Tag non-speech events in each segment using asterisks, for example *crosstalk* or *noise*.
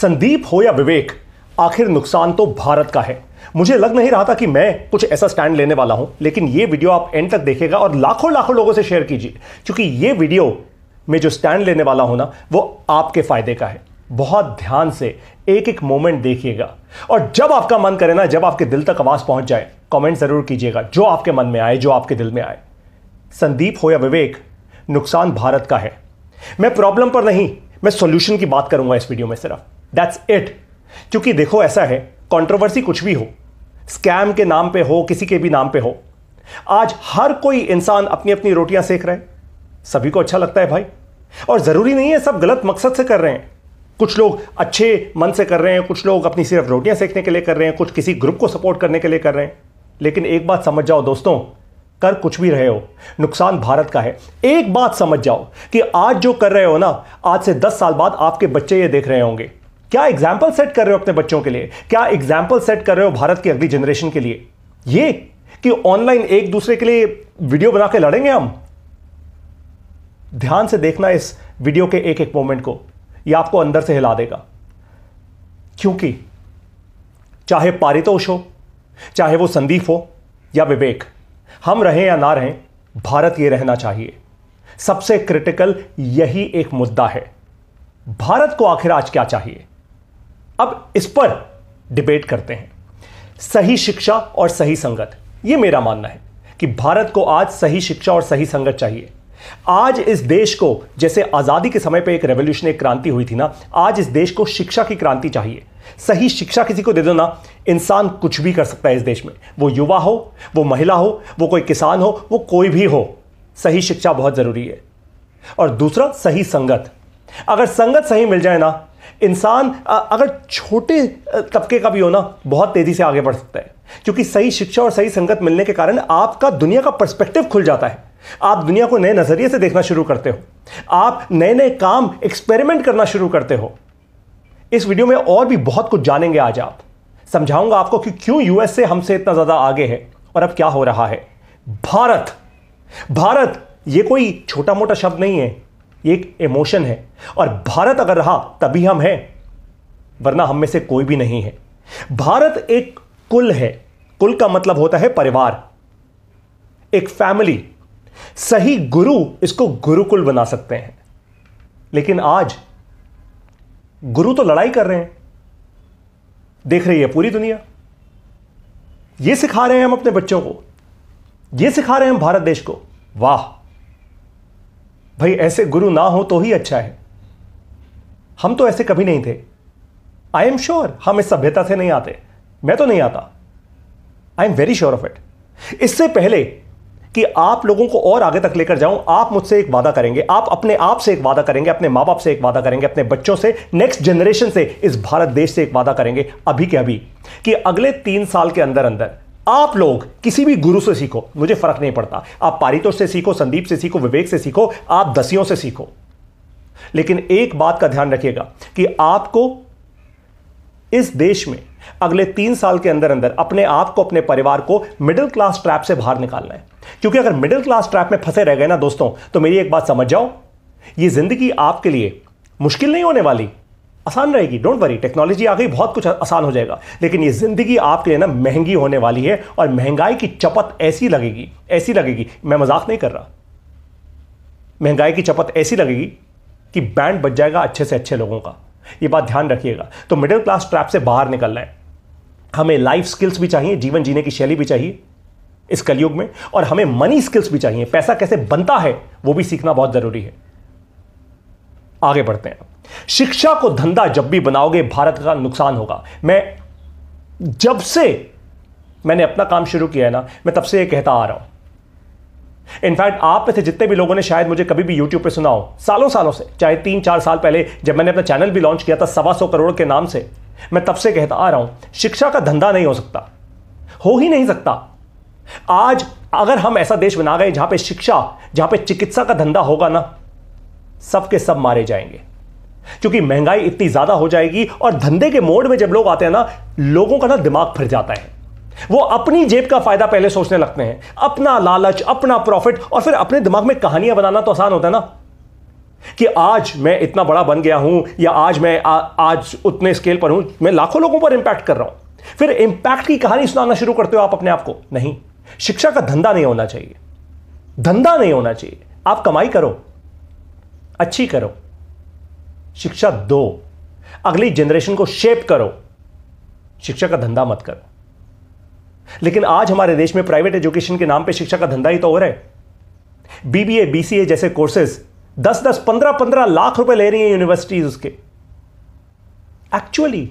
संदीप हो या विवेक आखिर नुकसान तो भारत का है मुझे लग नहीं रहा था कि मैं कुछ ऐसा स्टैंड लेने वाला हूं लेकिन यह वीडियो आप एंड तक देखेगा और लाखों लाखों लोगों से शेयर कीजिए क्योंकि ये वीडियो में जो स्टैंड लेने वाला हूं ना वो आपके फायदे का है बहुत ध्यान से एक एक मोमेंट देखिएगा और जब आपका मन करे ना जब आपके दिल तक आवाज पहुंच जाए कमेंट जरूर कीजिएगा जो आपके मन में आए जो आपके दिल में आए संदीप हो या विवेक नुकसान भारत का है मैं प्रॉब्लम पर नहीं मैं सॉल्यूशन की बात करूंगा इस वीडियो में सिर्फ दैट्स इट क्योंकि देखो ऐसा है कंट्रोवर्सी कुछ भी हो स्कैम के नाम पे हो किसी के भी नाम पे हो आज हर कोई इंसान अपनी अपनी रोटियां सेक रहे सभी को अच्छा लगता है भाई और जरूरी नहीं है सब गलत मकसद से कर रहे हैं कुछ लोग अच्छे मन से कर रहे हैं कुछ लोग अपनी सिर्फ रोटियां सेकने के लिए कर रहे हैं कुछ किसी ग्रुप को सपोर्ट करने के लिए कर रहे हैं लेकिन एक बात समझ जाओ दोस्तों कर कुछ भी रहे हो नुकसान भारत का है एक बात समझ जाओ कि आज जो कर रहे हो ना आज से दस साल बाद आपके बच्चे ये देख रहे होंगे क्या एग्जाम्पल सेट कर रहे हो अपने बच्चों के लिए क्या एग्जाम्पल सेट कर रहे हो भारत की अगली जनरेशन के लिए ये कि ऑनलाइन एक दूसरे के लिए वीडियो बना के लड़ेंगे हम ध्यान से देखना इस वीडियो के एक एक मोमेंट को ये आपको अंदर से हिला देगा क्योंकि चाहे पारितोष हो चाहे वो संदीप हो या विवेक हम रहें या ना रहें भारत ये रहना चाहिए सबसे क्रिटिकल यही एक मुद्दा है भारत को आखिर आज क्या चाहिए अब इस पर डिबेट करते हैं सही शिक्षा और सही संगत यह मेरा मानना है कि भारत को आज सही शिक्षा और सही संगत चाहिए आज इस देश को जैसे आज़ादी के समय पे एक रेवोल्यूशनरी क्रांति हुई थी ना आज इस देश को शिक्षा की क्रांति चाहिए सही शिक्षा किसी को दे दो ना इंसान कुछ भी कर सकता है इस देश में वो युवा हो वो महिला हो वो कोई किसान हो वो कोई भी हो सही शिक्षा बहुत ज़रूरी है और दूसरा सही संगत अगर संगत सही मिल जाए ना इंसान अगर छोटे तबके का भी हो ना बहुत तेज़ी से आगे बढ़ सकता है क्योंकि सही शिक्षा और सही संगत मिलने के कारण आपका दुनिया का पर्सपेक्टिव खुल जाता है आप दुनिया को नए नज़रिए से देखना शुरू करते हो आप नए नए काम एक्सपेरिमेंट करना शुरू करते हो इस वीडियो में और भी बहुत कुछ जानेंगे आज आप समझाऊंगा आपको कि क्यों यूएस से हमसे इतना ज़्यादा आगे है और अब क्या हो रहा है भारत भारत ये कोई छोटा मोटा शब्द नहीं है ये एक इमोशन है और भारत अगर रहा तभी हम हैं वरना हम में से कोई भी नहीं है भारत एक कुल है कुल का मतलब होता है परिवार एक फैमिली सही गुरु इसको गुरुकुल बना सकते हैं लेकिन आज गुरु तो लड़ाई कर रहे हैं देख रही है पूरी दुनिया ये सिखा रहे हैं हम अपने बच्चों को ये सिखा रहे हैं हम भारत देश को वाह भाई ऐसे गुरु ना हो तो ही अच्छा है हम तो ऐसे कभी नहीं थे आई एम श्योर हम इस सभ्यता से नहीं आते मैं तो नहीं आता I am very sure of it इससे पहले कि आप लोगों को और आगे तक लेकर जाऊं आप मुझसे एक वादा करेंगे आप अपने आप से एक वादा करेंगे अपने मां बाप से एक वादा करेंगे अपने बच्चों से नेक्स्ट जनरेशन से इस भारत देश से एक वादा करेंगे अभी के अभी कि अगले तीन साल के अंदर अंदर आप लोग किसी भी गुरु से सीखो मुझे फर्क नहीं पड़ता आप पारितोष से सीखो संदीप से सीखो विवेक से सीखो आप दसियों से सीखो लेकिन एक बात का ध्यान रखिएगा कि आपको इस देश में अगले तीन साल के अंदर अंदर अपने आप को अपने परिवार को मिडिल क्लास ट्रैप से बाहर निकालना है क्योंकि अगर मिडिल क्लास ट्रैप में फंसे रह गए ना दोस्तों तो मेरी एक बात समझ जाओ ये जिंदगी आपके लिए मुश्किल नहीं होने वाली आसान रहेगी डोंट वरी टेक्नोलॉजी आ गई बहुत कुछ आसान हो जाएगा लेकिन ये ज़िंदगी आपके लिए ना महंगी होने वाली है और महंगाई की चपत ऐसी लगेगी ऐसी लगेगी मैं मजाक नहीं कर रहा महंगाई की चपत ऐसी लगेगी कि बैंड बच जाएगा अच्छे से अच्छे लोगों का ये बात ध्यान रखिएगा तो मिडिल क्लास ट्रैप से बाहर निकलना है हमें लाइफ स्किल्स भी चाहिए जीवन जीने की शैली भी चाहिए इस कलयुग में और हमें मनी स्किल्स भी चाहिए पैसा कैसे बनता है वो भी सीखना बहुत ज़रूरी है आगे बढ़ते हैं शिक्षा को धंधा जब भी बनाओगे भारत का नुकसान होगा मैं जब से मैंने अपना काम शुरू किया है ना मैं तब से यह कहता आ रहा हूं इनफैक्ट आप में से जितने भी लोगों ने शायद मुझे कभी भी यूट्यूब पे सुना हो सालों सालों से चाहे तीन चार साल पहले जब मैंने अपना चैनल भी लॉन्च किया था सवा सौ करोड़ के नाम से मैं तब से कहता आ रहा हूं शिक्षा का धंधा नहीं हो सकता हो ही नहीं सकता आज अगर हम ऐसा देश बना गए जहां पे शिक्षा जहां पे चिकित्सा का धंधा होगा ना सबके सब मारे जाएंगे क्योंकि महंगाई इतनी ज्यादा हो जाएगी और धंधे के मोड में जब लोग आते हैं ना लोगों का ना दिमाग फिर जाता है वो अपनी जेब का फायदा पहले सोचने लगते हैं अपना लालच अपना प्रॉफिट और फिर अपने दिमाग में कहानियां बनाना तो आसान होता है ना कि आज मैं इतना बड़ा बन गया हूं या आज मैं आ, आज उतने स्केल पर हूं मैं लाखों लोगों पर इंपैक्ट कर रहा हूं फिर इंपैक्ट की कहानी सुनाना शुरू करते हो आप अपने आप को नहीं शिक्षा का धंधा नहीं होना चाहिए धंधा नहीं होना चाहिए आप कमाई करो अच्छी करो शिक्षा दो अगली जनरेशन को शेप करो शिक्षा का धंधा मत करो लेकिन आज हमारे देश में प्राइवेट एजुकेशन के नाम पे शिक्षा का धंधा ही तो हो रहा है बीबीए बीसीए जैसे कोर्सेज दस दस पंद्रह पंद्रह लाख रुपए ले रही है यूनिवर्सिटीज उसके एक्चुअली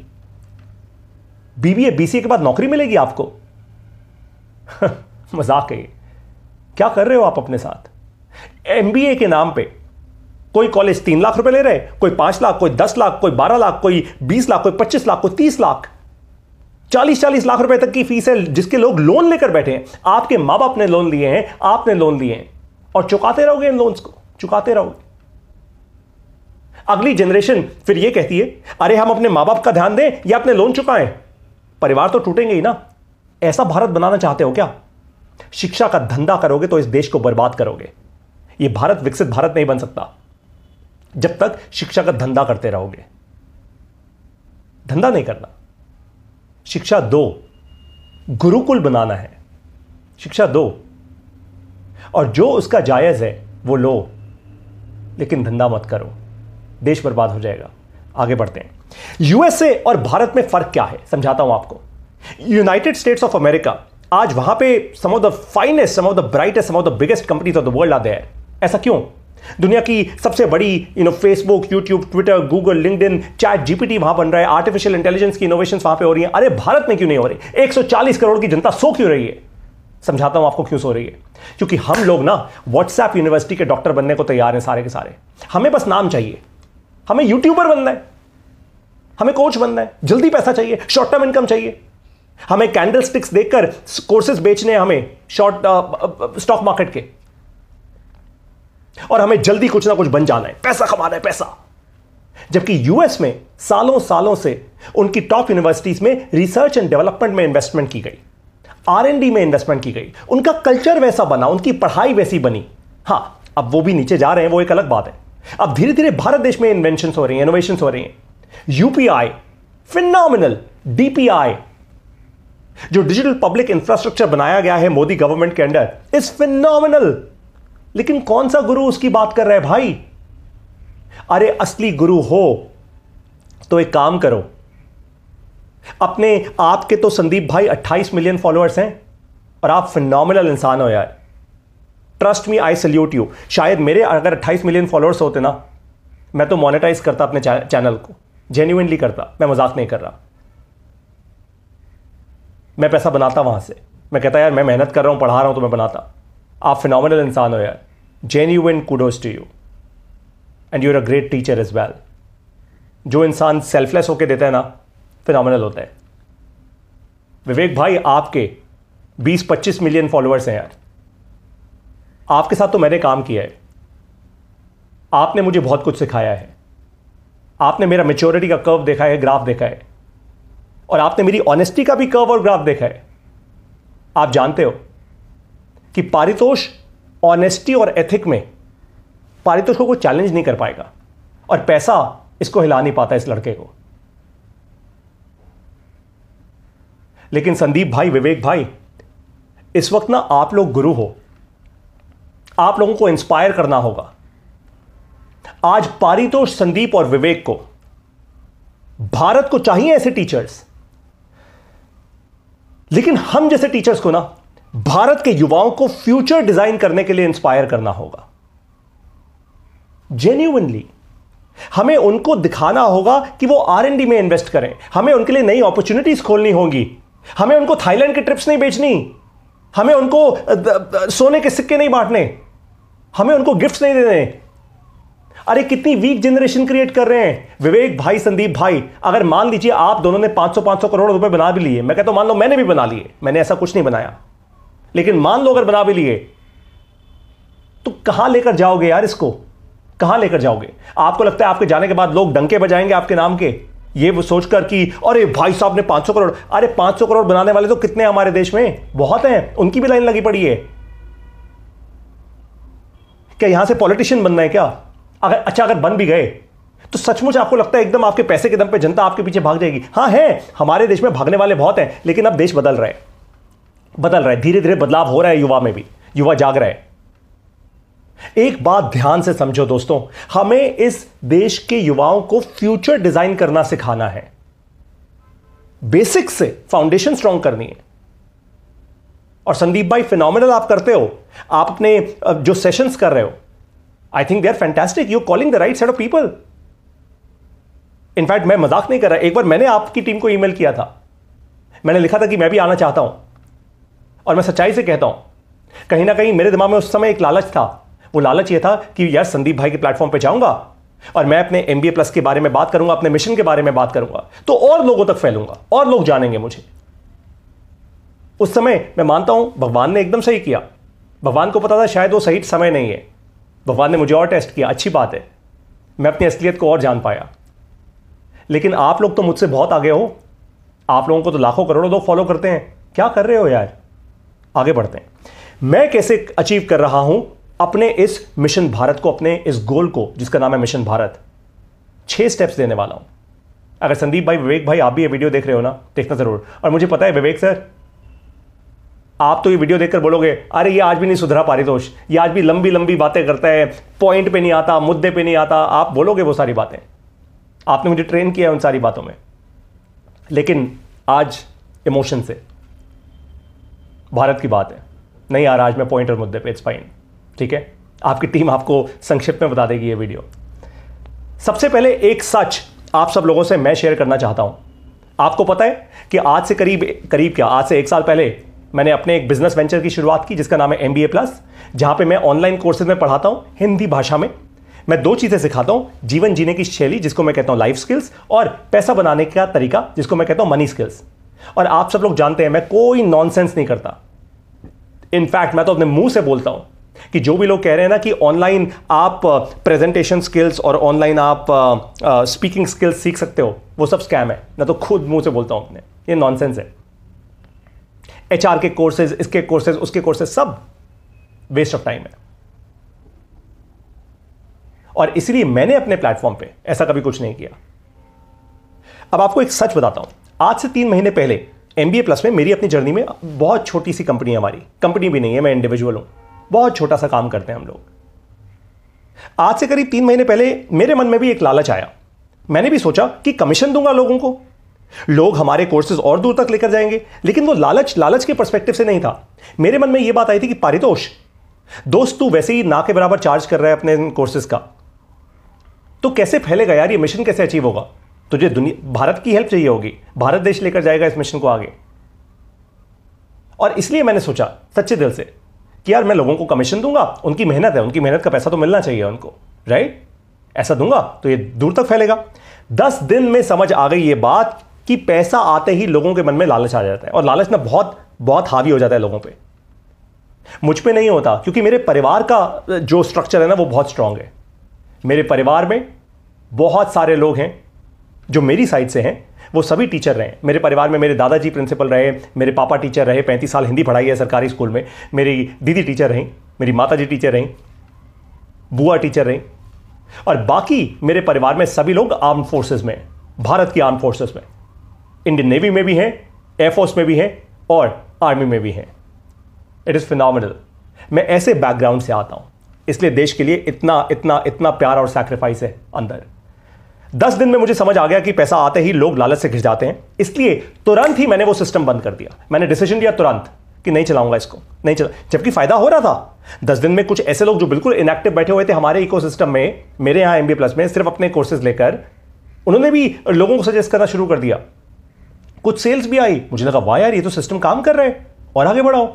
बीबीए बीसीए के बाद नौकरी मिलेगी आपको *laughs* मजाक है क्या कर रहे हो आप अपने साथ एमबीए के नाम पे कोई कॉलेज तीन लाख रुपए ले रहे हैं कोई पांच लाख कोई दस लाख कोई बारह लाख कोई बीस लाख कोई पच्चीस लाख कोई तीस लाख चालीस चालीस लाख रुपए तक की फीस है जिसके लोग लोन लेकर बैठे हैं आपके मां बाप ने लोन लिए हैं आपने लोन लिए हैं और चुकाते रहोगे इन लोन्स को चुकाते रहोगे अगली जनरेशन फिर यह कहती है अरे हम अपने मां बाप का ध्यान दें या अपने लोन चुकाएं परिवार तो टूटेंगे ही ना ऐसा भारत बनाना चाहते हो क्या शिक्षा का धंधा करोगे तो इस देश को बर्बाद करोगे यह भारत विकसित भारत नहीं बन सकता जब तक शिक्षा का धंधा करते रहोगे धंधा नहीं करना शिक्षा दो गुरुकुल बनाना है शिक्षा दो और जो उसका जायज़ है वो लो लेकिन धंधा मत करो देश बर्बाद हो जाएगा आगे बढ़ते हैं यूएसए और भारत में फ़र्क क्या है समझाता हूं आपको यूनाइटेड स्टेट्स ऑफ अमेरिका आज वहां पे some of the finest some of the brightest some of the biggest companies of the world are there ऐसा क्यों दुनिया की सबसे बड़ी you know Facebook YouTube Twitter Google LinkedIn ChatGPT वहां बन रहा है आर्टिफिशियल इंटेलिजेंस की इनोवेशन वहां पे हो रही है अरे भारत में क्यों नहीं हो रही 140 करोड़ की जनता सो क्यों रही है समझाता हूं आपको क्यों सो रही है क्योंकि हम लोग ना व्हाट्सएप यूनिवर्सिटी के डॉक्टर बनने को तैयार हैं सारे के सारे हमें बस नाम चाहिए हमें यूट्यूबर बनना है हमें कोच बनना है जल्दी पैसा चाहिए शॉर्ट टर्म इनकम चाहिए हमें कैंडल स्टिक्स देखकर कोर्सेज बेचने हमें शॉर्ट स्टॉक मार्केट के और हमें जल्दी कुछ ना कुछ बन जाना है पैसा कमाना है पैसा जबकि यूएस में सालों सालों से उनकी टॉप यूनिवर्सिटीज में रिसर्च एंड डेवलपमेंट में इन्वेस्टमेंट की गई आर में इन्वेस्टमेंट की गई उनका कल्चर वैसा बना उनकी पढ़ाई वैसी बनी हाँ अब वो भी नीचे जा रहे हैं वो एक अलग बात है अब धीरे धीरे भारत देश में इन्वेंशन हो रही हैं इनोवेशन हो रही हैं यूपीआई फिनॉमिनल डीपीआई जो डिजिटल पब्लिक इंफ्रास्ट्रक्चर बनाया गया है मोदी गवर्नमेंट के अंडर इज फिनल लेकिन कौन सा गुरु उसकी बात कर रहा है भाई अरे असली गुरु हो तो एक काम करो अपने आपके तो संदीप भाई 28 मिलियन फॉलोअर्स हैं और आप फिनॉमिनल इंसान हो यार trust me I salute you शायद मेरे अगर 28 मिलियन फॉलोअर्स होते ना मैं तो मोनेटाइज करता अपने चैनल को जेन्यूनली करता मैं मजाक नहीं कर रहा मैं पैसा बनाता वहां से मैं कहता यार मैं मेहनत कर रहा हूं पढ़ा रहा हूं तो मैं बनाता आप फिनोमिनल इंसान हो यार genuine kudos to you and you are a great teacher is well जो इंसान सेल्फलेस होकर देता है ना फिनोमिनल होता है विवेक भाई आपके 20-25 मिलियन फॉलोअर्स हैं यार आपके साथ तो मैंने काम किया है आपने मुझे बहुत कुछ सिखाया है आपने मेरा मेच्योरिटी का कर्व देखा है ग्राफ देखा है और आपने मेरी ऑनेस्टी का भी कर्व और ग्राफ देखा है आप जानते हो कि पारितोष ऑनेस्टी और एथिक में पारितोष को कोई चैलेंज नहीं कर पाएगा और पैसा इसको हिला नहीं पाता इस लड़के को लेकिन संदीप भाई विवेक भाई इस वक्त ना आप लोग गुरु हो आप लोगों को इंस्पायर करना होगा आज पारितोष संदीप और विवेक को भारत को चाहिए ऐसे टीचर्स लेकिन हम जैसे टीचर्स को ना भारत के युवाओं को फ्यूचर डिजाइन करने के लिए इंस्पायर करना होगा जेन्यूनली हमें उनको दिखाना होगा कि वो आर एन डी में इन्वेस्ट करें हमें उनके लिए नई अपॉर्चुनिटीज खोलनी होगी हमें उनको थाईलैंड की ट्रिप्स नहीं बेचनी हमें उनको सोने के सिक्के नहीं बांटने हमें उनको गिफ्ट्स नहीं देने अरे कितनी वीक जनरेशन क्रिएट कर रहे हैं विवेक भाई संदीप भाई अगर मान लीजिए आप दोनों ने 500 500 करोड़ रुपए बना भी लिए मैं कहता हूं मान लो मैंने भी बना लिए मैंने ऐसा कुछ नहीं बनाया लेकिन मान लो अगर बना भी लिए तो कहां लेकर जाओगे यार इसको कहां लेकर जाओगे आपको लगता है आपके जाने के बाद लोग डंके बजाएंगे आपके नाम के ये वो सोचकर कि अरे भाई साहब ने 500 करोड़ अरे 500 करोड़ बनाने वाले तो कितने हमारे देश में बहुत हैं उनकी भी लाइन लगी पड़ी है क्या यहां से पॉलिटिशियन बनना है क्या अगर अच्छा अगर बन भी गए तो सचमुच आपको लगता है एकदम आपके पैसे के दम पे जनता आपके पीछे भाग जाएगी हाँ है हमारे देश में भागने वाले बहुत हैं लेकिन अब देश बदल रहे हैं बदल रहा है धीरे धीरे बदलाव हो रहा है युवा में भी युवा जाग रहा है एक बात ध्यान से समझो दोस्तों हमें इस देश के युवाओं को फ्यूचर डिजाइन करना सिखाना है बेसिक से फाउंडेशन स्ट्रांग करनी है और संदीप भाई फिनोमिनल आप करते हो आप अपने जो सेशंस कर रहे हो I think they are fantastic you calling the right set of people in fact मैं मजाक नहीं कर रहा एक बार मैंने आपकी टीम को ईमेल किया था मैंने लिखा था कि मैं भी आना चाहता हूं और मैं सच्चाई से कहता हूं कहीं ना कहीं मेरे दिमाग में उस समय एक लालच था वो लालच यह था कि यार संदीप भाई के प्लेटफॉर्म पर जाऊंगा और मैं अपने एमबीए प्लस के बारे में बात करूंगा अपने मिशन के बारे में बात करूंगा तो और लोगों तक फैलूंगा और लोग जानेंगे मुझे उस समय मैं मानता हूं भगवान ने एकदम सही किया भगवान को पता था शायद वो सही समय नहीं है भगवान ने मुझे और टेस्ट किया अच्छी बात है मैं अपनी असलियत को और जान पाया लेकिन आप लोग तो मुझसे बहुत आगे हो आप लोगों को तो लाखों करोड़ों लोग फॉलो करते हैं क्या कर रहे हो यार आगे बढ़ते हैं मैं कैसे अचीव कर रहा हूं अपने इस मिशन भारत को अपने इस गोल को जिसका नाम है मिशन भारत छह स्टेप्स देने वाला हूं अगर संदीप भाई विवेक भाई आप भी ये वीडियो देख रहे हो ना देखना जरूर और मुझे पता है विवेक सर आप तो ये वीडियो देखकर बोलोगे अरे ये आज भी नहीं सुधरा पारितोष ये आज भी लंबी लंबी बातें करता है पॉइंट पे नहीं आता मुद्दे पे नहीं आता आप बोलोगे वो सारी बातें आपने मुझे ट्रेन किया है उन सारी बातों में लेकिन आज इमोशन से भारत की बात है नहीं यार आज मैं पॉइंट और मुद्दे पे इट्स फाइन ठीक है आपकी टीम आपको संक्षिप्त में बता देगी ये वीडियो सबसे पहले एक सच आप सब लोगों से मैं शेयर करना चाहता हूं आपको पता है कि आज से करीब करीब क्या आज से एक साल पहले मैंने अपने एक बिजनेस वेंचर की शुरुआत की जिसका नाम है एम बी ए प्लस जहां पर मैं ऑनलाइन कोर्सेज में पढ़ाता हूं हिंदी भाषा में मैं दो चीज़ें सिखाता हूं जीवन जीने की शैली जिसको मैं कहता हूं लाइफ स्किल्स और पैसा बनाने का तरीका जिसको मैं कहता हूं मनी स्किल्स और आप सब लोग जानते हैं मैं कोई नॉनसेंस नहीं करता इनफैक्ट मैं तो अपने मुंह से बोलता हूं कि जो भी लोग कह रहे हैं ना कि ऑनलाइन आप प्रेजेंटेशन uh, स्किल्स और ऑनलाइन आप स्पीकिंग uh, स्किल्स uh, सीख सकते हो वो सब स्कैम है मैं तो खुद मुंह से बोलता हूं अपने ये नॉनसेंस है एच के कोर्सेज इसके कोर्सेज उसके कोर्सेज सब वेस्ट ऑफ टाइम है और इसलिए मैंने अपने प्लेटफॉर्म पे ऐसा कभी कुछ नहीं किया अब आपको एक सच बताता हूं आज से तीन महीने पहले एम बी ए प्लस में मेरी अपनी जर्नी में बहुत छोटी सी कंपनी है हमारी कंपनी भी नहीं है मैं इंडिविजुअल हूँ बहुत छोटा सा काम करते हैं हम लोग आज से करीब तीन महीने पहले मेरे मन में भी एक लालच आया मैंने भी सोचा कि कमीशन दूंगा लोगों को लोग हमारे कोर्सेज और दूर तक लेकर जाएंगे लेकिन वो लालच लालच के परस्पेक्टिव से नहीं था मेरे मन में ये बात आई थी कि पारितोष दोस्त तू वैसे ही ना के बराबर चार्ज कर रहा है अपने कोर्सेज का तो कैसे फैलेगा यार ये मिशन कैसे अचीव होगा तुझे दुनिया भारत की हेल्प चाहिए होगी भारत देश लेकर जाएगा इस मिशन को आगे और इसलिए मैंने सोचा सच्चे दिल से कि यार मैं लोगों को कमीशन दूंगा उनकी मेहनत है उनकी मेहनत का पैसा तो मिलना चाहिए उनको राइट ऐसा दूंगा तो ये दूर तक फैलेगा दस दिन में समझ आ गई ये बात कि पैसा आते ही लोगों के मन में लालच आ जाता है और लालच ना बहुत बहुत हावी हो जाता है लोगों पर मुझ पर नहीं होता क्योंकि मेरे परिवार का जो स्ट्रक्चर है ना वो बहुत स्ट्रांग है मेरे परिवार में बहुत सारे लोग हैं जो मेरी साइड से हैं वो सभी टीचर रहे मेरे परिवार में मेरे दादाजी प्रिंसिपल रहे मेरे पापा टीचर रहे पैंतीस साल हिंदी पढ़ाई है सरकारी स्कूल में मेरी दीदी टीचर रहीं मेरी माता जी टीचर रहीं बुआ टीचर रहीं और बाकी मेरे परिवार में सभी लोग आर्म फोर्सेज में भारत की आर्म फोर्सेज में इंडियन नेवी में भी हैं एयरफोर्स में भी हैं और आर्मी में भी हैं इट इज़ फिनॉमिनल मैं ऐसे बैकग्राउंड से आता हूँ इसलिए देश के लिए इतना इतना इतना प्यार और सैक्रिफाइस है अंदर दस दिन में मुझे समझ आ गया कि पैसा आते ही लोग लालच से घिस जाते हैं इसलिए तुरंत ही मैंने वो सिस्टम बंद कर दिया मैंने डिसीजन लिया तुरंत कि नहीं चलाऊंगा इसको नहीं चला जबकि फायदा हो रहा था दस दिन में कुछ ऐसे लोग जो बिल्कुल इनएक्टिव बैठे हुए थे हमारे इकोसिस्टम में मेरे यहां एमबी प्लस में सिर्फ अपने कोर्सेज लेकर उन्होंने भी लोगों को सजेस्ट करना शुरू कर दिया कुछ सेल्स भी आई मुझे लगा वाह यार ये तो सिस्टम काम कर रहे हैं और आगे बढ़ाओ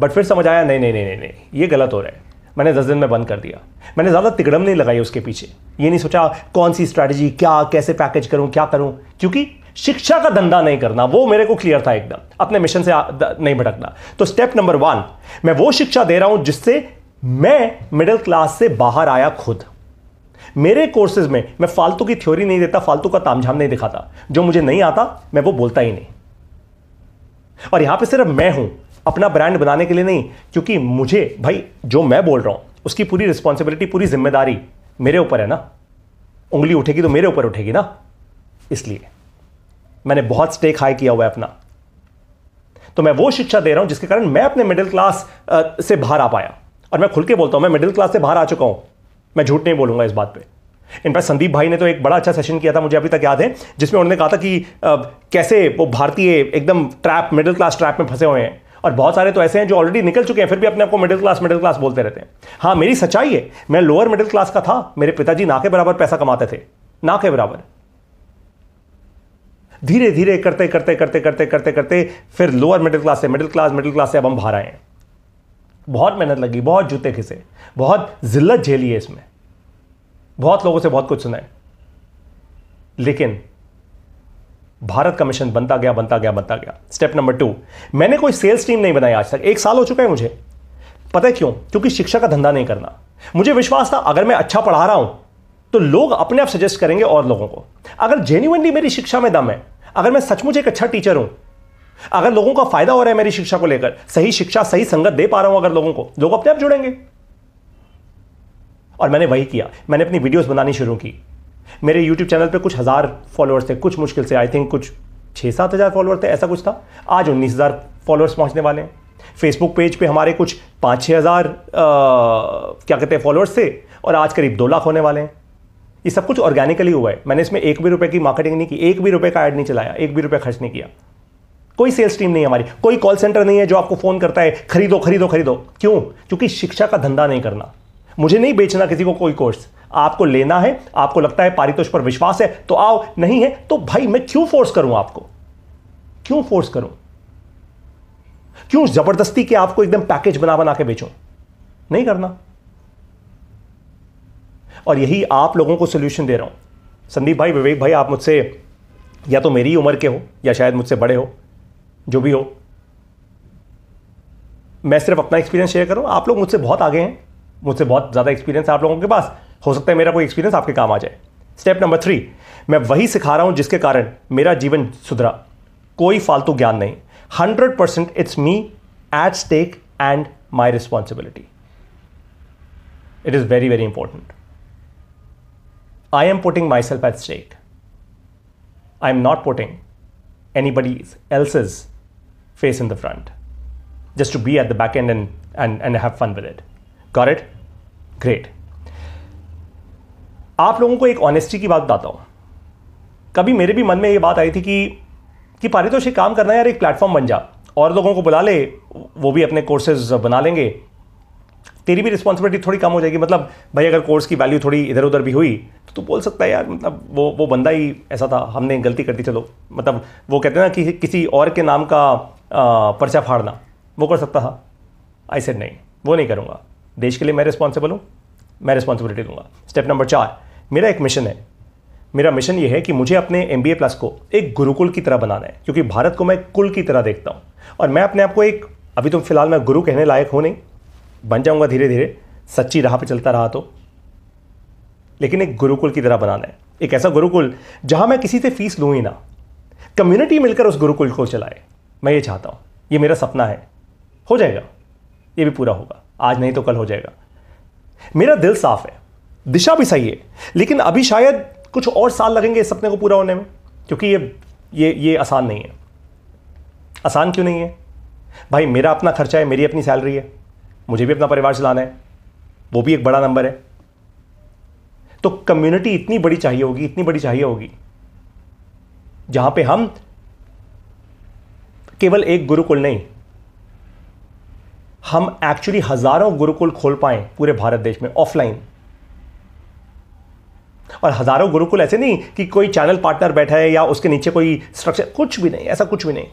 बट फिर समझ आया नहीं नहीं नहीं नहीं ये गलत हो रहा है मैंने दस दिन में बंद कर दिया मैंने ज़्यादा तिकड़म नहीं लगाई उसके पीछे ये नहीं सोचा कौन सी स्ट्रैटेजी क्या कैसे पैकेज करूँ क्या करूँ क्योंकि शिक्षा का धंधा नहीं करना वो मेरे को क्लियर था एकदम अपने मिशन से नहीं भटकना तो स्टेप नंबर वन मैं वो शिक्षा दे रहा हूं जिससे मैं मिडिल क्लास से बाहर आया खुद मेरे कोर्सेज में मैं फालतू की थ्योरी नहीं देता फालतू का तामझाम नहीं दिखाता जो मुझे नहीं आता मैं वो बोलता ही नहीं और यहां पे सिर्फ मैं हूं अपना ब्रांड बनाने के लिए नहीं क्योंकि मुझे भाई जो मैं बोल रहा हूं उसकी पूरी रिस्पॉन्सिबिलिटी पूरी जिम्मेदारी मेरे ऊपर है ना उंगली उठेगी तो मेरे ऊपर उठेगी ना इसलिए मैंने बहुत स्टेक हाई किया हुआ है अपना तो मैं वो शिक्षा दे रहा हूं जिसके कारण मैं अपने मिडिल क्लास से बाहर आ पाया और मैं खुल के बोलता हूं मैं मिडिल क्लास से बाहर आ चुका हूं मैं झूठ नहीं बोलूंगा इस बात इन इनफैक्ट संदीप भाई ने तो एक बड़ा अच्छा सेशन किया था मुझे अभी तक याद है जिसमें उन्होंने कहा था कि आ, कैसे वो भारतीय एकदम ट्रैप मिडिल क्लास ट्रैप में फंसे हुए हैं और बहुत सारे तो ऐसे हैं जो ऑलरेडी निकल चुके हैं फिर भी अपने आपको मिडिल क्लास मिडिल क्लास बोलते रहते हैं हाँ मेरी सच्चाई है मैं लोअर मिडिल क्लास का था मेरे पिताजी ना के बराबर पैसा कमाते थे ना के बराबर धीरे धीरे करते करते करते करते करते करते फिर लोअर मिडिल क्लास से मिडिल क्लास मिडिल क्लास से अब हम बाहर आए हैं बहुत मेहनत लगी बहुत जूते खिसे बहुत जिल्लत झेली है इसमें बहुत लोगों से बहुत कुछ सुना है लेकिन भारत का मिशन बनता गया बनता गया बनता गया स्टेप नंबर टू मैंने कोई सेल्स टीम नहीं बनाई आज तक एक साल हो चुका है मुझे पता है क्यों क्योंकि शिक्षा का धंधा नहीं करना मुझे विश्वास था अगर मैं अच्छा पढ़ा रहा हूं तो लोग अपने आप सजेस्ट करेंगे और लोगों को अगर जेन्यूनली मेरी शिक्षा में दम है अगर मैं सचमुच एक अच्छा टीचर हूं अगर लोगों का फायदा हो रहा है मेरी शिक्षा को लेकर सही शिक्षा सही संगत दे पा रहा हूं अगर लोगों को लोग अपने आप जुड़ेंगे और मैंने वही किया मैंने अपनी वीडियोस बनानी शुरू की मेरे यूट्यूब चैनल पर कुछ हज़ार फॉलोअर्स थे कुछ मुश्किल से आई थिंक कुछ छः सात हज़ार फॉलोअर थे ऐसा कुछ था आज उन्नीस हज़ार फॉलोअर्स पहुँचने वाले हैं फेसबुक पेज पे हमारे कुछ पाँच छः हज़ार क्या कहते हैं फॉलोअर्स थे और आज करीब दो लाख होने वाले हैं ये सब कुछ ऑर्गेनिकली हुआ है मैंने इसमें एक भी रुपए की मार्केटिंग नहीं की एक भी रुपए का ऐड नहीं चलाया एक भी रुपए खर्च नहीं किया कोई सेल्स टीम नहीं हमारी कोई कॉल सेंटर नहीं है जो आपको फ़ोन करता है खरीदो खरीदो खरीदो क्यों क्योंकि शिक्षा का धंधा नहीं करना मुझे नहीं बेचना किसी को कोई कोर्स आपको लेना है आपको लगता है पारितोष पर विश्वास है तो आओ नहीं है तो भाई मैं क्यों फोर्स करूं आपको क्यों फोर्स करूं क्यों जबरदस्ती के आपको एकदम पैकेज बना बना के बेचूं नहीं करना और यही आप लोगों को सोल्यूशन दे रहा हूं संदीप भाई विवेक भाई आप मुझसे या तो मेरी उम्र के हो या शायद मुझसे बड़े हो जो भी हो मैं सिर्फ अपना एक्सपीरियंस शेयर करूं आप लोग मुझसे बहुत आगे हैं मुझसे बहुत ज़्यादा एक्सपीरियंस आप लोगों के पास हो सकता है मेरा कोई एक्सपीरियंस आपके काम आ जाए स्टेप नंबर थ्री मैं वही सिखा रहा हूँ जिसके कारण मेरा जीवन सुधरा कोई फालतू ज्ञान नहीं hundred percent it's me at stake and my responsibility it is very very important I am putting my self at stake I am not putting anybody else's face face in the front just to be at the back end and and have fun with it got it great आप लोगों को एक honesty की बात बताता हूँ कभी मेरे भी मन में ये बात आई थी कि कि पारितोषिक काम करना यार एक प्लेटफॉर्म बन जा और लोगों को बुला ले वो भी अपने कोर्सेज बना लेंगे तेरी भी रिस्पॉन्सिबिलिटी थोड़ी कम हो जाएगी मतलब भाई अगर कोर्स की वैल्यू थोड़ी इधर उधर भी हुई तो तू बोल सकता है यार मतलब वो वो बंदा ही ऐसा था हमने गलती कर दी चलो मतलब वो कहते हैं ना कि किसी और के नाम का पर्चा फाड़ना वो कर सकता था आई सेड नहीं वो नहीं करूँगा देश के लिए मैं रिस्पॉन्सिबल हूँ मैं रिस्पॉन्सिबिलिटी लूंगा स्टेप नंबर चार मेरा एक मिशन है मेरा मिशन ये है कि मुझे अपने एम बी प्लस को एक गुरुकुल की तरह बनाना है क्योंकि भारत को मैं कुल की तरह देखता हूँ और मैं अपने आप को एक अभी तो फिलहाल मैं गुरु कहने लायक हूँ नहीं बन जाऊँगा धीरे धीरे सच्ची राह पर चलता रहा तो लेकिन एक गुरुकुल की तरह बनाना है एक ऐसा गुरुकुल जहाँ मैं किसी से फीस लूँ ही ना कम्युनिटी मिलकर उस गुरुकुल को चलाए मैं ये चाहता हूँ ये मेरा सपना है हो जाएगा ये भी पूरा होगा आज नहीं तो कल हो जाएगा मेरा दिल साफ है दिशा भी सही है लेकिन अभी शायद कुछ और साल लगेंगे इस सपने को पूरा होने में क्योंकि ये ये ये आसान नहीं है आसान क्यों नहीं है भाई मेरा अपना खर्चा है मेरी अपनी सैलरी है मुझे भी अपना परिवार चलाना है वो भी एक बड़ा नंबर है तो कम्युनिटी इतनी बड़ी चाहिए होगी इतनी बड़ी चाहिए होगी जहां पे हम केवल एक गुरुकुल नहीं हम एक्चुअली हजारों गुरुकुल खोल पाए पूरे भारत देश में ऑफलाइन और हजारों गुरुकुल ऐसे नहीं कि कोई चैनल पार्टनर बैठा है या उसके नीचे कोई स्ट्रक्चर कुछ भी नहीं ऐसा कुछ भी नहीं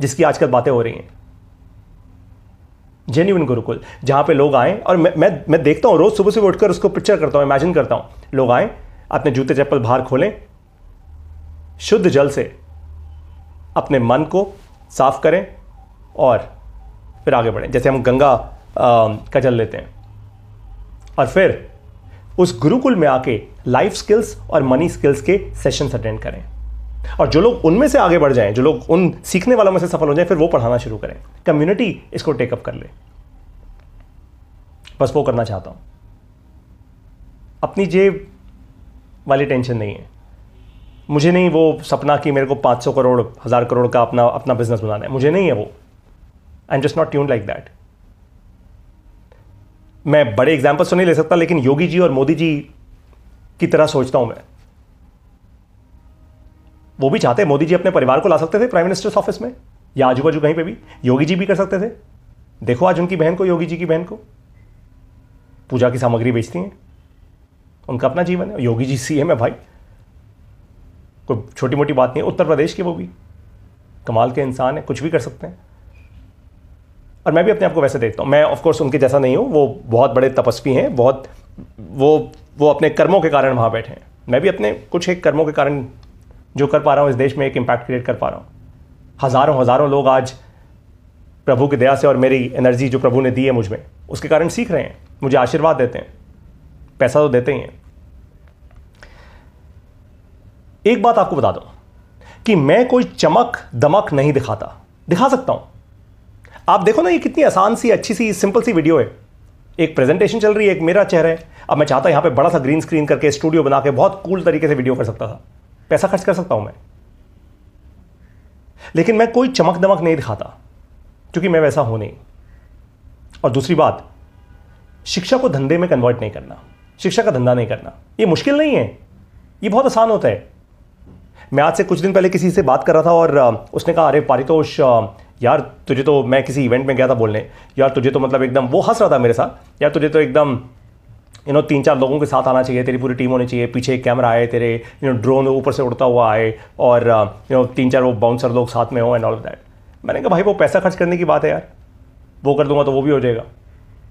जिसकी आजकल बातें हो रही हैं जेन्यून गुरुकुल जहां पे लोग आए और मैं मैं, मैं देखता हूं रोज सुबह सुबह उठकर उसको पिक्चर करता हूं इमेजिन करता हूं लोग आए अपने जूते चप्पल बाहर खोलें शुद्ध जल से अपने मन को साफ करें और फिर आगे बढ़ें जैसे हम गंगा का जल लेते हैं और फिर उस गुरुकुल में आके लाइफ स्किल्स और मनी स्किल्स के सेशंस अटेंड करें और जो लोग उनमें से आगे बढ़ जाएं जो लोग उन सीखने वालों में से सफल हो जाएं फिर वो पढ़ाना शुरू करें कम्युनिटी इसको टेकअप कर ले बस वो करना चाहता हूं अपनी जेब वाली टेंशन नहीं है मुझे नहीं वो सपना कि मेरे को 500 करोड़ हज़ार करोड़ का अपना अपना बिजनेस बनाना है मुझे नहीं है वो I am just not tune like that मैं बड़े एग्जाम्पल्स तो नहीं ले सकता लेकिन योगी जी और मोदी जी की तरह सोचता हूं मैं वो भी चाहते मोदी जी अपने परिवार को ला सकते थे प्राइम मिनिस्टर्स ऑफिस में या आजू बाजू कहीं पे भी योगी जी भी कर सकते थे देखो आज उनकी बहन को योगी जी की बहन को पूजा की सामग्री बेचती हैं उनका अपना जीवन है योगी जी सी है भाई कोई छोटी मोटी बात नहीं उत्तर प्रदेश के वो भी कमाल के इंसान है कुछ भी कर सकते हैं और मैं भी अपने आप को वैसे देखता हूँ मैं ऑफकोर्स उनके जैसा नहीं हूँ वो बहुत बड़े तपस्वी हैं बहुत वो वो अपने कर्मों के कारण वहाँ बैठे हैं मैं भी अपने कुछ एक कर्मों के कारण जो कर पा रहा हूँ इस देश में एक इम्पैक्ट क्रिएट कर पा रहा हूँ हज़ारों हज़ारों लोग आज प्रभु की दया से और मेरी एनर्जी जो प्रभु ने दी है मुझमें उसके कारण सीख रहे हैं मुझे आशीर्वाद देते हैं पैसा तो देते ही हैं एक बात आपको बता दूं कि मैं कोई चमक दमक नहीं दिखाता दिखा सकता हूं आप देखो ना ये कितनी आसान सी अच्छी सी सिंपल सी वीडियो है एक प्रेजेंटेशन चल रही है एक मेरा चेहरा है अब मैं चाहता यहां पे बड़ा सा ग्रीन स्क्रीन करके स्टूडियो बना के बहुत कूल तरीके से वीडियो कर सकता था पैसा खर्च कर सकता हूं मैं लेकिन मैं कोई चमक दमक नहीं दिखाता क्योंकि मैं वैसा हूँ नहीं और दूसरी बात शिक्षा को धंधे में कन्वर्ट नहीं करना शिक्षा का धंधा नहीं करना ये मुश्किल नहीं है ये बहुत आसान होता है मैं आज से कुछ दिन पहले किसी से बात कर रहा था और उसने कहा अरे पारितोष यार तुझे तो मैं किसी इवेंट में गया था बोलने यार तुझे तो मतलब एकदम वो हंस रहा था मेरे साथ यार तुझे तो एकदम यू नो तीन चार लोगों के साथ आना चाहिए तेरी पूरी टीम होनी चाहिए पीछे एक कैमरा आए तेरे यू नो ड्रोन ऊपर से उड़ता हुआ आए और यू uh, नो तीन चार वो बाउंसर लोग साथ में हो एंड ऑल दैट मैंने कहा भाई वो पैसा खर्च करने की बात है यार वो कर दूंगा तो वो भी हो जाएगा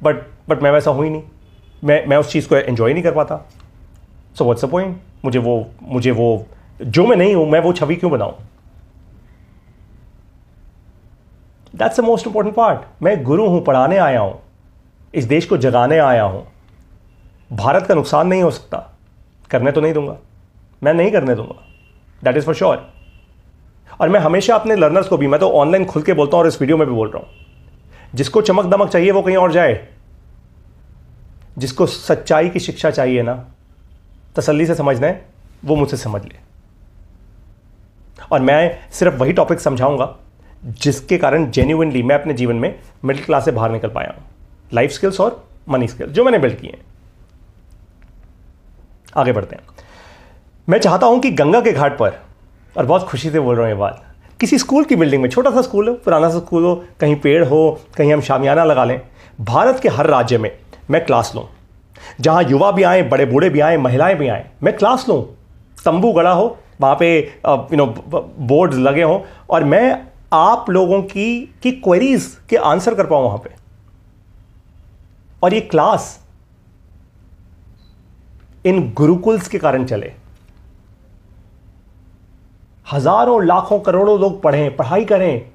बट बट मैं वैसा हुई नहीं मैं मैं उस चीज़ को एन्जॉय नहीं कर पाता सो व्हाट्स अ पॉइंट मुझे वो मुझे वो जो मैं नहीं हूँ मैं वो छवि क्यों बनाऊँ that's the most important part मैं गुरु हूं पढ़ाने आया हूं इस देश को जगाने आया हूं भारत का नुकसान नहीं हो सकता करने तो नहीं दूंगा मैं नहीं करने दूंगा दैट इज़ फॉर श्योर और मैं हमेशा अपने लर्नर्स को भी मैं तो ऑनलाइन खुल के बोलता हूँ और इस वीडियो में भी बोल रहा हूं जिसको चमक दमक चाहिए वो कहीं और जाए जिसको सच्चाई की शिक्षा चाहिए ना तसल्ली से समझना है वो मुझसे समझ ले और मैं सिर्फ वही टॉपिक समझाऊंगा जिसके कारण जेन्यूनली मैं अपने जीवन में मिडिल क्लास से बाहर निकल पाया हूं लाइफ स्किल्स और मनी स्किल्स जो मैंने बिल्ड किए हैं आगे बढ़ते हैं मैं चाहता हूं कि गंगा के घाट पर और बहुत खुशी से बोल रहा हूं ये बात किसी स्कूल की बिल्डिंग में छोटा सा स्कूल हो पुराना सा स्कूल हो कहीं पेड़ हो कहीं हम शामियाना लगा लें भारत के हर राज्य में मैं क्लास लूँ जहाँ युवा भी आएँ बड़े बूढ़े भी आएँ महिलाएं भी आएँ मैं क्लास लूँ तंबू गड़ा हो वहाँ पे यू नो बोर्ड लगे हों और मैं आप लोगों की की क्वेरीज के आंसर कर पाऊं वहां पे और ये क्लास इन गुरुकुल्स के कारण चले हजारों लाखों करोड़ों लोग पढ़ें पढ़ाई करें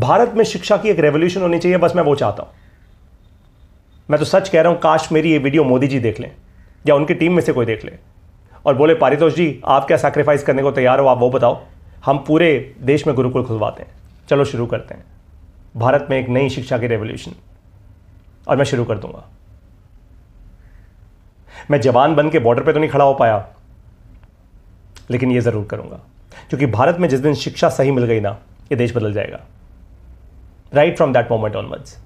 भारत में शिक्षा की एक रेवोल्यूशन होनी चाहिए बस मैं वो चाहता हूं मैं तो सच कह रहा हूं काश मेरी ये वीडियो मोदी जी देख लें या उनकी टीम में से कोई देख ले और बोले पारितोष जी आप क्या सैक्रिफाइस करने को तैयार हो आप वो बताओ हम पूरे देश में गुरुकुल खुलवाते हैं चलो शुरू करते हैं भारत में एक नई शिक्षा की रेवोल्यूशन और मैं शुरू कर दूंगा मैं जवान बन के बॉर्डर पे तो नहीं खड़ा हो पाया लेकिन ये ज़रूर करूंगा क्योंकि भारत में जिस दिन शिक्षा सही मिल गई ना ये देश बदल जाएगा right from that moment onwards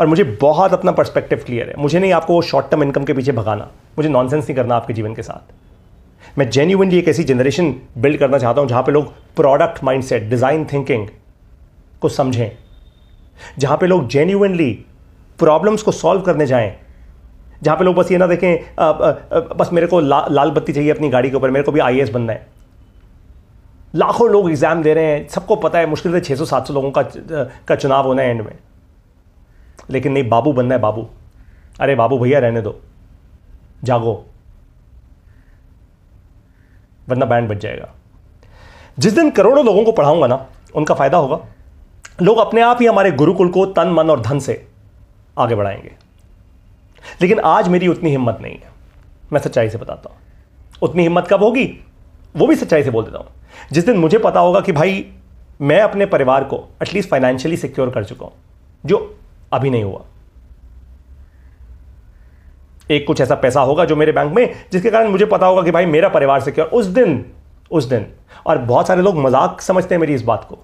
और मुझे बहुत अपना पर्सपेक्टिव क्लियर है मुझे नहीं आपको वो शॉर्ट टर्म इनकम के पीछे भगाना मुझे नॉनसेंस नहीं करना आपके जीवन के साथ मैं जेन्यूनली एक ऐसी जनरेशन बिल्ड करना चाहता हूं जहां पे लोग प्रोडक्ट माइंडसेट डिज़ाइन थिंकिंग को समझें जहां पे लोग जेन्यूनली प्रॉब्लम्स को सॉल्व करने जाएं जहां पे लोग बस ये ना देखें आ, आ, आ, बस मेरे को ला, लाल बत्ती चाहिए अपनी गाड़ी के ऊपर मेरे को भी आई बनना है लाखों लोग एग्ज़ाम दे रहे हैं सबको पता है मुश्किल से सात सौ लोगों का का चुनाव होना है एंड में लेकिन नहीं बाबू बनना है बाबू अरे बाबू भैया रहने दो जागो वरना बैंड बच जाएगा जिस दिन करोड़ों लोगों को पढ़ाऊंगा ना उनका फ़ायदा होगा लोग अपने आप ही हमारे गुरुकुल को तन मन और धन से आगे बढ़ाएंगे लेकिन आज मेरी उतनी हिम्मत नहीं है मैं सच्चाई से बताता हूँ उतनी हिम्मत कब होगी वो भी सच्चाई से बोल देता हूँ जिस दिन मुझे पता होगा कि भाई मैं अपने परिवार को एटलीस्ट फाइनेंशियली सिक्योर कर चुका हूं जो अभी नहीं हुआ एक कुछ ऐसा पैसा होगा जो मेरे बैंक में जिसके कारण मुझे पता होगा कि भाई मेरा परिवार सिक्योर उस दिन उस दिन और बहुत सारे लोग मजाक समझते हैं मेरी इस बात को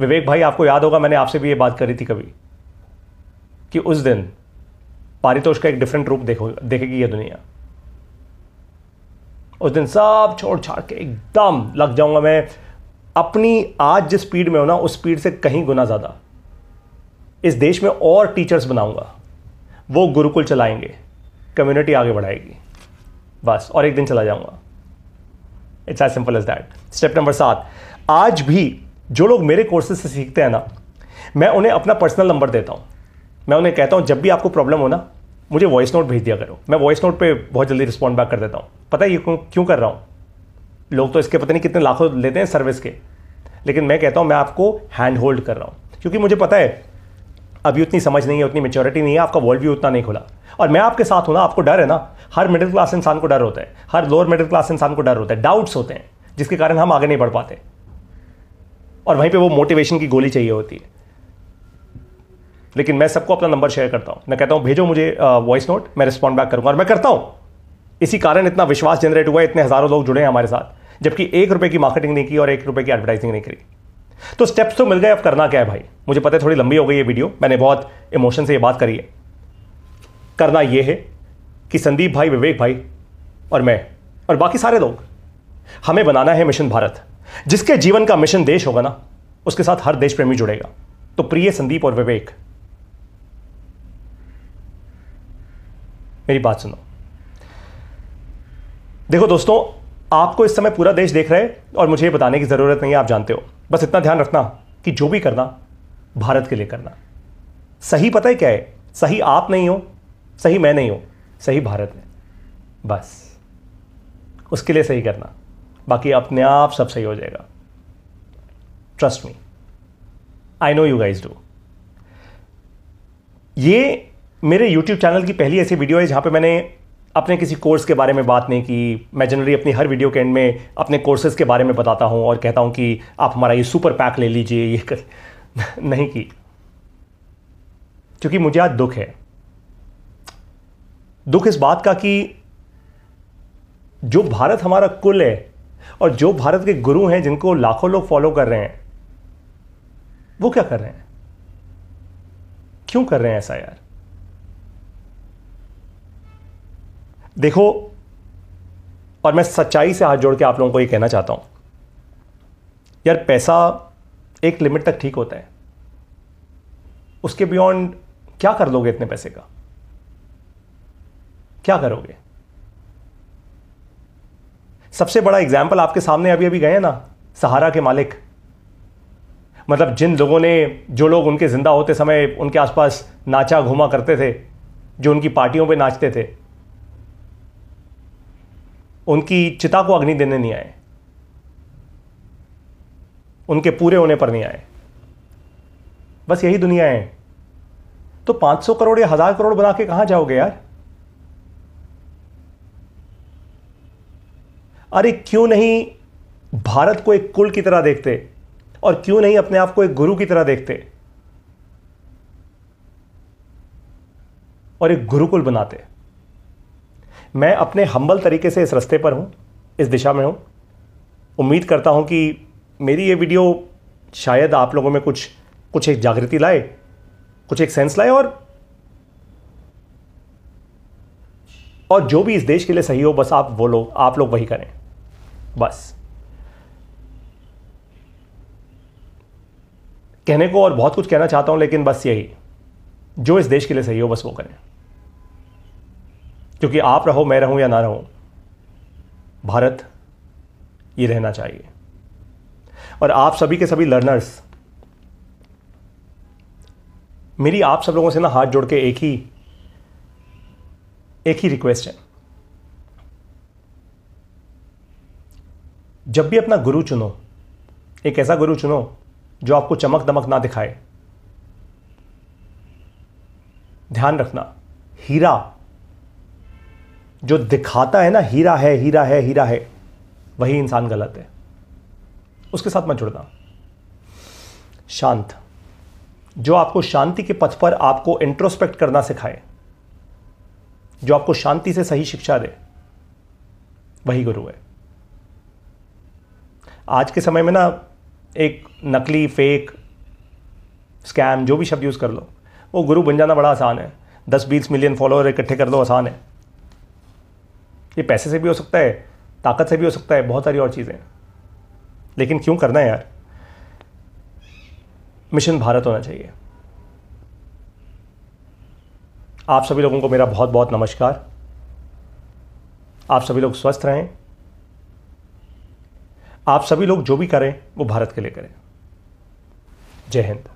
विवेक भाई आपको याद होगा मैंने आपसे भी ये बात करी थी कभी कि उस दिन पारितोष का एक डिफरेंट रूप देखो देखेगी ये दुनिया उस दिन सब छोड़ छाड़ के एकदम लग जाऊंगा मैं अपनी आज जिस स्पीड में हो ना उस स्पीड से कहीं गुना ज़्यादा इस देश में और टीचर्स बनाऊंगा वो गुरुकुल चलाएंगे कम्युनिटी आगे बढ़ाएगी बस और एक दिन चला जाऊंगा it's as simple as that step number सात आज भी जो लोग मेरे कोर्सेज से सीखते हैं ना मैं उन्हें अपना पर्सनल नंबर देता हूँ मैं उन्हें कहता हूँ जब भी आपको प्रॉब्लम हो ना मुझे वॉइस नोट भेज दिया करो मैं वॉइस नोट पे बहुत जल्दी रिस्पॉन्ड बैक कर देता हूँ पता है ये क्यों कर रहा हूँ लोग तो इसके पता नहीं कितने लाखों लेते हैं सर्विस के लेकिन मैं कहता हूँ मैं आपको हैंड होल्ड कर रहा हूँ क्योंकि मुझे पता है अभी उतनी समझ नहीं है उतनी मेच्योरिटी नहीं है आपका वर्ल्ड व्यू उतना नहीं खुला और मैं आपके साथ हूँ ना आपको डर है ना हर मिडिल क्लास इंसान को डर होता है हर लोअर मिडिल क्लास इंसान को डर होता है डाउट्स होते हैं जिसके कारण हम आगे नहीं बढ़ पाते और वहीं पे वो मोटिवेशन की गोली चाहिए होती है लेकिन मैं सबको अपना नंबर शेयर करता हूं मैं कहता हूं भेजो मुझे वॉइस नोट मैं रिस्पॉन्ड बैक करूंगा और मैं करता हूं इसी कारण इतना विश्वास जनरेट हुआ है इतने हज़ारों लोग जुड़े हैं हमारे साथ जबकि एक रुपए की मार्केटिंग नहीं की और एक रुपए की एडवर्टाइजिंग नहीं करी तो स्टेप्स तो मिल गए अब करना क्या है भाई मुझे पता है थोड़ी लंबी हो गई ये वीडियो मैंने बहुत इमोशन से ये बात करी है करना ये है कि संदीप भाई विवेक भाई और मैं और बाकी सारे लोग हमें बनाना है मिशन भारत जिसके जीवन का मिशन देश होगा ना उसके साथ हर देश प्रेमी जुड़ेगा तो प्रिय संदीप और विवेक मेरी बात सुनो देखो दोस्तों आपको इस समय पूरा देश देख रहे है और मुझे बताने की जरूरत नहीं है आप जानते हो बस इतना ध्यान रखना कि जो भी करना भारत के लिए करना सही पता है क्या है सही आप नहीं हो सही मैं नहीं हूं सही भारत है बस उसके लिए सही करना बाकी अपने आप सब सही हो जाएगा trust me I know you guys do ये मेरे यूट्यूब चैनल की पहली ऐसी वीडियो है जहाँ पे मैंने अपने किसी कोर्स के बारे में बात नहीं की मैं जनरली अपनी हर वीडियो के एंड में अपने कोर्सेज के बारे में बताता हूँ और कहता हूँ कि आप हमारा ये सुपर पैक ले लीजिए ये कर *laughs* नहीं की क्योंकि मुझे आज दुख है दुख इस बात का कि जो भारत हमारा कुल है और जो भारत के गुरु हैं जिनको लाखों लोग फॉलो कर रहे हैं वो क्या कर रहे हैं क्यों कर रहे हैं ऐसा यार देखो और मैं सच्चाई से हाथ जोड़ के आप लोगों को ये कहना चाहता हूं यार पैसा एक लिमिट तक ठीक होता है उसके बियॉन्ड क्या कर लोगे इतने पैसे का क्या करोगे सबसे बड़ा एग्जाम्पल आपके सामने अभी अभी गए ना सहारा के मालिक मतलब जिन लोगों ने जो लोग उनके ज़िंदा होते समय उनके आसपास नाचा घुमा करते थे जो उनकी पार्टियों पे नाचते थे उनकी चिता को अग्नि देने नहीं आए उनके पूरे होने पर नहीं आए बस यही दुनिया है तो 500 करोड़ या हज़ार करोड़ बना के कहां जाओगे यार अरे क्यों नहीं भारत को एक कुल की तरह देखते और क्यों नहीं अपने आप को एक गुरु की तरह देखते और एक गुरुकुल बनाते मैं अपने हम्बल तरीके से इस रास्ते पर हूं इस दिशा में हूं उम्मीद करता हूं कि मेरी ये वीडियो शायद आप लोगों में कुछ कुछ एक जागृति लाए कुछ एक सेंस लाए और और जो भी इस देश के लिए सही हो बस आप वो लोग आप लोग वही करें बस कहने को और बहुत कुछ कहना चाहता हूं लेकिन बस यही जो इस देश के लिए सही हो बस वो करें क्योंकि आप रहो मैं रहूं या ना रहूं भारत ये रहना चाहिए और आप सभी के सभी लर्नर्स मेरी आप सब लोगों से ना हाथ जोड़ के एक ही एक ही रिक्वेस्ट है जब भी अपना गुरु चुनो एक ऐसा गुरु चुनो जो आपको चमक दमक ना दिखाए ध्यान रखना हीरा जो दिखाता है ना हीरा है हीरा है हीरा है वही इंसान गलत है उसके साथ मत जुड़ना शांत जो आपको शांति के पथ पर आपको इंट्रोस्पेक्ट करना सिखाए जो आपको शांति से सही शिक्षा दे वही गुरु है आज के समय में ना एक नकली फेक स्कैम जो भी शब्द यूज़ कर लो वो गुरु बन जाना बड़ा आसान है दस बीस मिलियन फॉलोअर इकट्ठे कर लो आसान है ये पैसे से भी हो सकता है ताकत से भी हो सकता है बहुत सारी और चीज़ें लेकिन क्यों करना है यार मिशन भारत होना चाहिए आप सभी लोगों को मेरा बहुत बहुत नमस्कार आप सभी लोग स्वस्थ रहें आप सभी लोग जो भी करें वो भारत के लिए करें जय हिंद